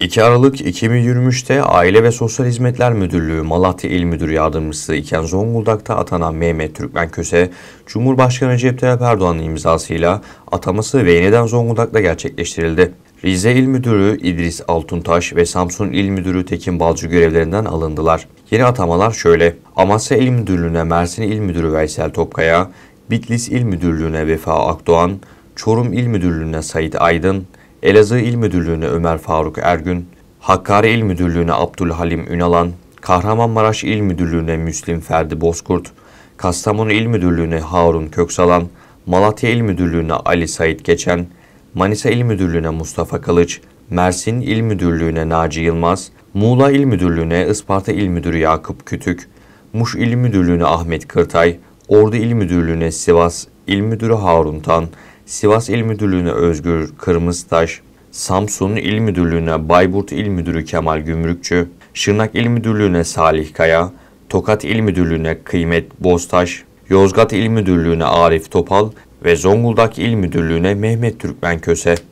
2 Aralık 2023'te Aile ve Sosyal Hizmetler Müdürlüğü Malatya İl Müdür Yardımcısı iken Zonguldak'ta atanan Mehmet Türkmen Köse, Cumhurbaşkanı Recep Tayyip Erdoğan'ın imzasıyla ataması ve yeniden Zonguldak'ta gerçekleştirildi. Rize İl Müdürü İdris Altuntaş ve Samsun İl Müdürü Tekin Balcı görevlerinden alındılar. Yeni atamalar şöyle. Amasya İl Müdürlüğü'ne Mersin İl Müdürü Veysel Topkaya, Bitlis İl Müdürlüğü'ne Vefa Akdoğan, Çorum İl Müdürlüğü'ne Sait Aydın, Elazığ İl Müdürlüğü'ne Ömer Faruk Ergün, Hakkari İl Müdürlüğü'ne Abdülhalim Ünalan, Kahramanmaraş İl Müdürlüğü'ne Müslim Ferdi Bozkurt, Kastamonu İl Müdürlüğü'ne Harun Köksalan, Malatya İl Müdürlüğü'ne Ali Sait Geçen, Manisa İl Müdürlüğü'ne Mustafa Kılıç, Mersin İl Müdürlüğü'ne Naci Yılmaz, Muğla İl Müdürlüğü'ne Isparta İl Müdürü Yakup Kütük, Muş İl Müdürlüğü'ne Ahmet Kırtay, Ordu İl Müdürlüğü'ne Sivas İl Müdürü Harun Tan, Sivas İl Müdürlüğü'ne Özgür Kırmızıtaş, Samsun İl Müdürlüğü'ne Bayburt İl Müdürü Kemal Gümrükçü, Şırnak İl Müdürlüğü'ne Salih Kaya, Tokat İl Müdürlüğü'ne Kıymet Boztaş, Yozgat İl Müdürlüğü'ne Arif Topal ve Zonguldak İl Müdürlüğü'ne Mehmet Türkmen Köse